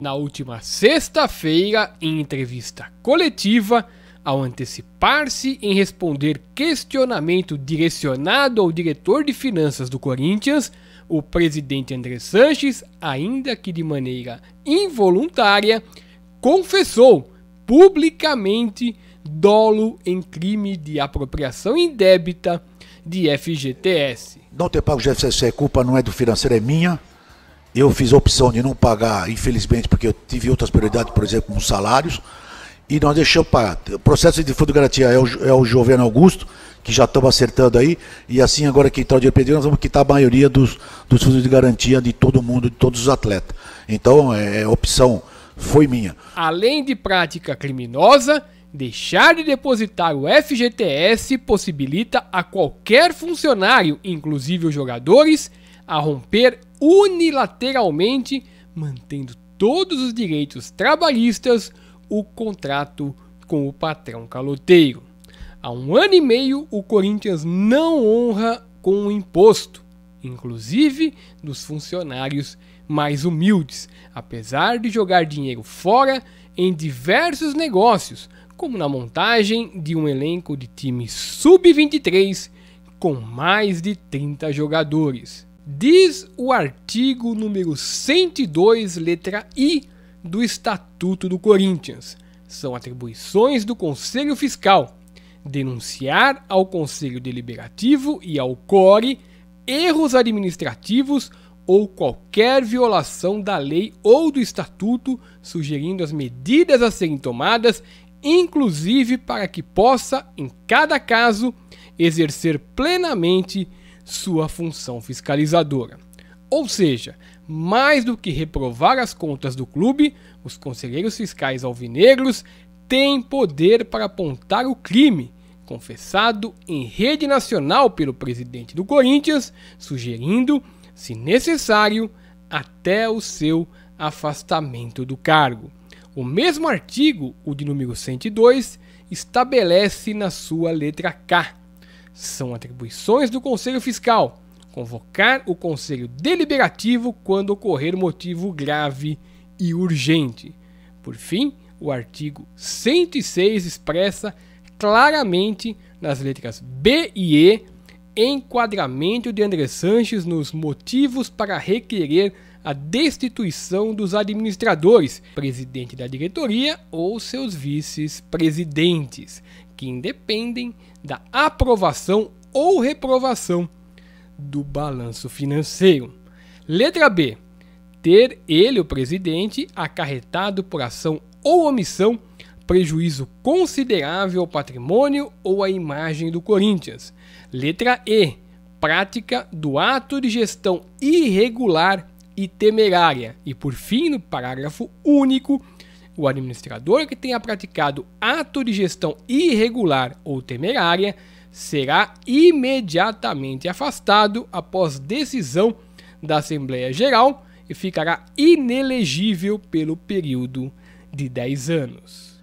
Na última sexta-feira, em entrevista coletiva, ao antecipar-se em responder questionamento direcionado ao diretor de finanças do Corinthians, o presidente André Sanches, ainda que de maneira involuntária, confessou publicamente dolo em crime de apropriação indébita de FGTS. Não ter pago o é culpa não é do financeiro, é minha. Eu fiz a opção de não pagar, infelizmente, porque eu tive outras prioridades, por exemplo, com salários. E nós deixamos pagar. O processo de fundo de garantia é o, é o Joveno Augusto, que já estamos acertando aí. E assim, agora que está o DPD, nós vamos quitar a maioria dos, dos fundos de garantia de todo mundo, de todos os atletas. Então, é, a é opção foi minha. Além de prática criminosa, Deixar de depositar o FGTS possibilita a qualquer funcionário, inclusive os jogadores, a romper unilateralmente, mantendo todos os direitos trabalhistas, o contrato com o patrão caloteiro. Há um ano e meio, o Corinthians não honra com o imposto inclusive dos funcionários mais humildes, apesar de jogar dinheiro fora em diversos negócios, como na montagem de um elenco de time sub-23 com mais de 30 jogadores. Diz o artigo número 102, letra I, do Estatuto do Corinthians. São atribuições do Conselho Fiscal denunciar ao Conselho Deliberativo e ao CORE erros administrativos ou qualquer violação da lei ou do estatuto, sugerindo as medidas a serem tomadas, inclusive para que possa, em cada caso, exercer plenamente sua função fiscalizadora. Ou seja, mais do que reprovar as contas do clube, os conselheiros fiscais alvinegros têm poder para apontar o crime confessado em rede nacional pelo presidente do Corinthians, sugerindo, se necessário, até o seu afastamento do cargo. O mesmo artigo, o de número 102, estabelece na sua letra K. São atribuições do Conselho Fiscal convocar o Conselho Deliberativo quando ocorrer motivo grave e urgente. Por fim, o artigo 106 expressa claramente nas letras B e E enquadramento de André Sanches nos motivos para requerer a destituição dos administradores, presidente da diretoria ou seus vices-presidentes, que independem da aprovação ou reprovação do balanço financeiro. Letra B. Ter ele, o presidente, acarretado por ação ou omissão prejuízo considerável ao patrimônio ou à imagem do Corinthians. Letra E. Prática do ato de gestão irregular e temerária. E por fim, no parágrafo único, o administrador que tenha praticado ato de gestão irregular ou temerária será imediatamente afastado após decisão da Assembleia Geral e ficará inelegível pelo período de 10 anos.